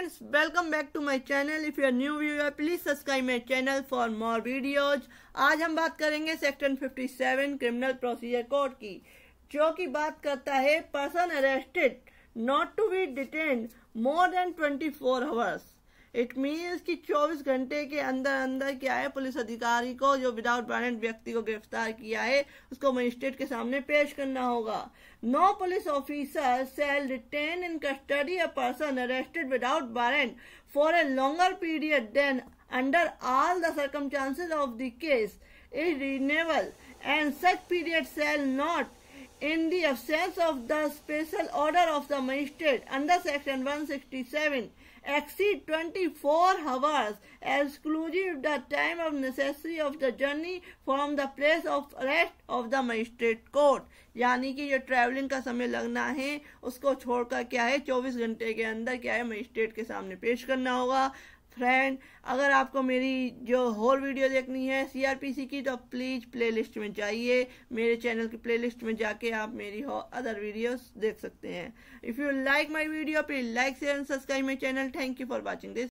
friends welcome back to my channel if you are new view please subscribe my channel for more videos आज हम बात करेंगे section 57 criminal procedure code की जो कि बात करता है person arrested not to be detain more than 24 four hours it means कि 24 घंटे के अंदर अंदर क्या है पुलिस अधिकारी को जो विदाउट वारंट व्यक्ति को गिरफ्तार किया है उसको मजिस्ट्रेट के सामने पेश करना होगा no police officer shall detain in custody a person arrested without warrant for a longer period than under all the circumstances of the case is reasonable and such period shall not in the absence of the special order of the magistrate under section 167 exceed 24 hours exclusive the time of necessary of the journey from the place of arrest of the magistrate court यानी कि जो travelling का समय लगना है उसको छोड़कर क्या है 24 घंटे के अंदर क्या है मजिस्ट्रेट के सामने पेश करना होगा फ्रेंड अगर आपको मेरी जो होल वीडियो देखनी है सीआरपीसी की तो प्लीज़ प्लेलिस्ट में जाइए मेरे चैनल की प्लेलिस्ट में जाके आप मेरी हो अदर वीडियोस देख सकते हैं if you like my video please like share and subscribe my channel thank you for watching this